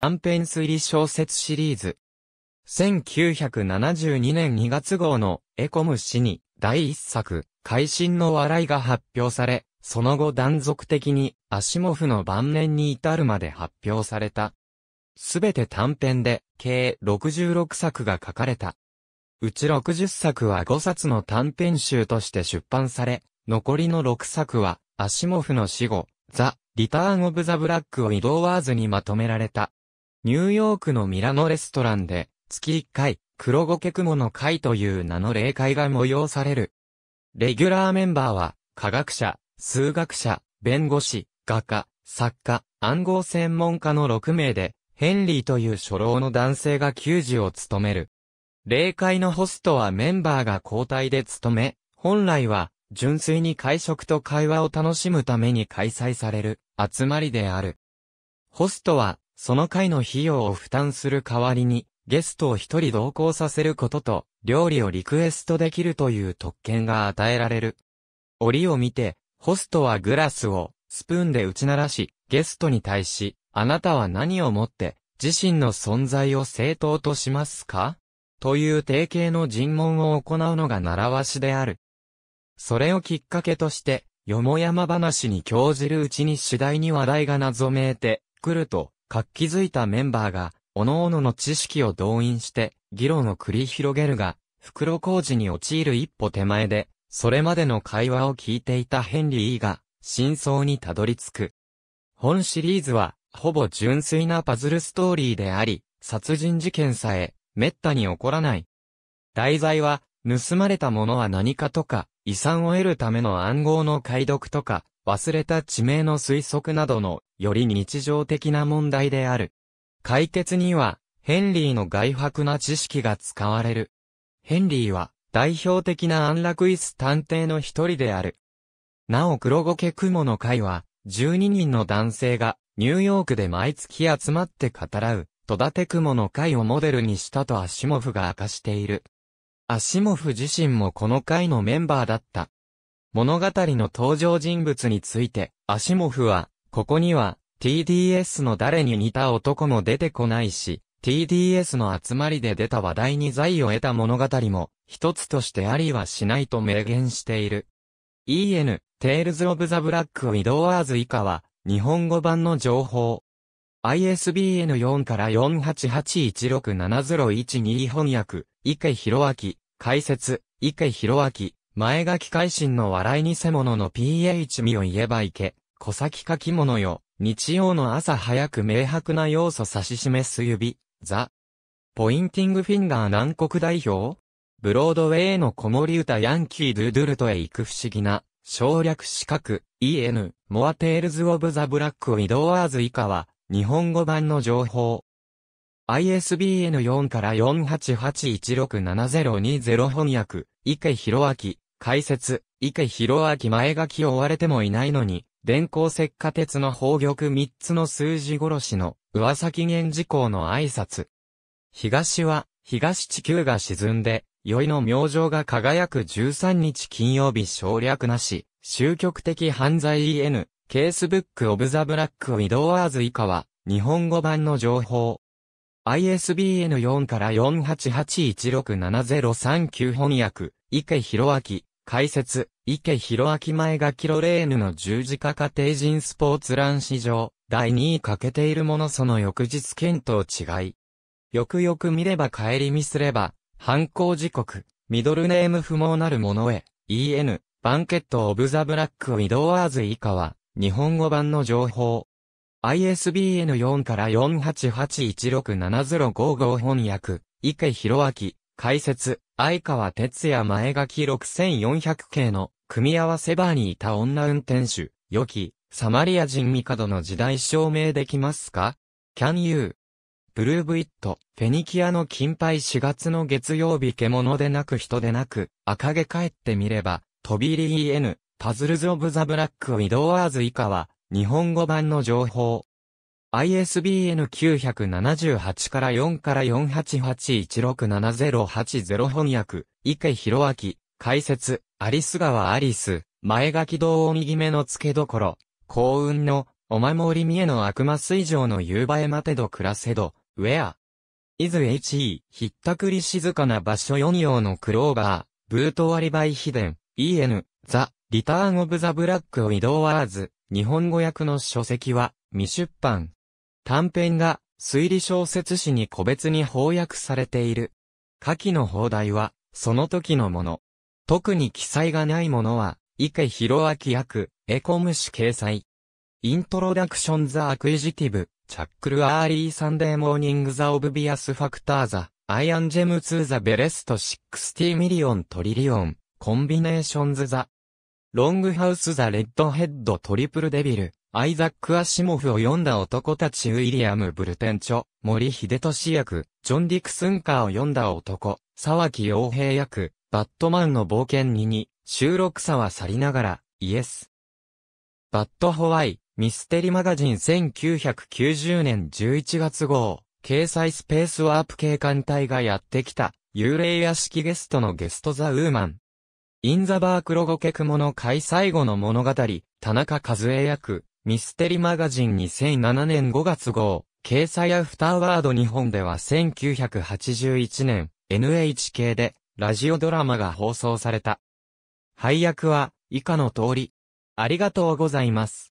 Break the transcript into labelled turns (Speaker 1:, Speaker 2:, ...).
Speaker 1: 短編推理小説シリーズ。1972年2月号のエコム氏に第一作、会心の笑いが発表され、その後断続的にアシモフの晩年に至るまで発表された。すべて短編で計66作が書かれた。うち60作は5冊の短編集として出版され、残りの6作は、アシモフの死後、ザ・リターン・オブ・ザ・ブラック・をイドーワーズにまとめられた。ニューヨークのミラノレストランで、月1回、黒ゴケクモの会という名の例会が催される。レギュラーメンバーは、科学者、数学者、弁護士、画家、作家、暗号専門家の6名で、ヘンリーという初老の男性が給仕を務める。例会のホストはメンバーが交代で務め、本来は、純粋に会食と会話を楽しむために開催される、集まりである。ホストは、その会の費用を負担する代わりに、ゲストを一人同行させることと、料理をリクエストできるという特権が与えられる。折を見て、ホストはグラスを、スプーンで打ち鳴らし、ゲストに対し、あなたは何をもって、自身の存在を正当としますかという定型の尋問を行うのが習わしである。それをきっかけとして、よもやま話に興じるうちに次第に話題が謎めいてくると、活気づいたメンバーが、各々の知識を動員して、議論を繰り広げるが、袋小路に陥る一歩手前で、それまでの会話を聞いていたヘンリーが、真相にたどり着く。本シリーズは、ほぼ純粋なパズルストーリーであり、殺人事件さえ、滅多に起こらない。題材は、盗まれたものは何かとか、遺産を得るための暗号の解読とか、忘れた地名の推測などのより日常的な問題である。解決には、ヘンリーの外泊な知識が使われる。ヘンリーは、代表的な安楽椅子探偵の一人である。なお黒ゴケ雲の会は、12人の男性が、ニューヨークで毎月集まって語らう、戸建て雲の会をモデルにしたとアシモフが明かしている。アシモフ自身もこの会のメンバーだった。物語の登場人物について、アシモフは、ここには、TDS の誰に似た男も出てこないし、TDS の集まりで出た話題に財を得た物語も、一つとしてありはしないと明言している。EN、Tales of the Black Widowers 以下は、日本語版の情報。ISBN 4から4 8 8 1 6 7 0 1 2翻訳、池広明、解説、池広明、前書き改心の笑い偽物の PH 身を言えばいけ。小先書き物よ。日曜の朝早く明白な要素指し示す指、ザ。ポインティングフィンガー南国代表ブロードウェイの子守歌ヤンキードゥドゥルトへ行く不思議な、省略四角、EN、モアテールズ・オブ・ザ・ブラック・ウィドワーズ以下は、日本語版の情報。ISBN4 から48816702-0翻訳、池博明、解説、池博明前書きを追われてもいないのに、電光石火鉄の宝玉三つの数字殺しの、噂記念事項の挨拶。東は、東地球が沈んで、宵の明星が輝く13日金曜日省略なし、終局的犯罪 EN、ケースブックオブザブラックウィドワアーズ以下は、日本語版の情報。ISBN4 から4881670309翻訳、池博明。解説、池博明前がキロレーヌの十字架家庭人スポーツ欄史上、第2位欠けているものその翌日検討違い。よくよく見れば帰り見すれば、犯行時刻、ミドルネーム不毛なるものへ、EN、バンケットオブザブラックウィドワーズ以下は、日本語版の情報。ISBN4 から4881670555翻訳、池博明、解説、相川哲也前書き6400系の組み合わせバーにいた女運転手、良き、サマリア人帝の時代証明できますか ?Can you ブルーブイット、フェニキアの金牌4月の月曜日獣でなく人でなく、赤毛帰ってみれば、飛び入り EN、パズルズ・オブ・ザ・ブラック・ウィドワーズ以下は、日本語版の情報。ISBN 978から4から488167080翻訳、池博明、解説、アリス川アリス、前書き堂を右目の付けどころ、幸運の、お守り見えの悪魔水上の夕映え待てど暮らせど、ウェア。イズ HE、ひったくり静かな場所4用のクローバー、ブートアリバイ秘伝、EN、ザ、リターンオブザブラックを移動ワーズ、日本語訳の書籍は、未出版。短編が推理小説誌に個別に翻訳されている。下記の放題は、その時のもの。特に記載がないものは、池広明役、エコム氏掲載。イントロダクションザ・アクイジティブ、チャックル・アーリー・サンデー・モーニング・ザ・オブ・ビアス・ファクター・ザ、アイアン・ジェム・ツー・ザ・ベレスト・シックスティ・ミリオン・トリリオン、コンビネーションズ・ザ・ロングハウス・ザ・レッドヘッド・トリプル・デビル、アイザック・アシモフを読んだ男たちウィリアム・ブルテンチョ、森秀俊役、ジョン・ディクスンカーを読んだ男、沢木洋平役、バットマンの冒険にに、収録差は去りながら、イエス。バットホワイ、ミステリマガジン1990年11月号、掲載スペースワープ警官隊がやってきた、幽霊屋敷ゲストのゲストザ・ウーマン、インザバークロゴケクモの会最後の物語、田中和恵役、ミステリマガジン2007年5月号、掲載アフターワード日本では1981年、NHK で、ラジオドラマが放送された。配役は、以下の通り。ありがとうございます。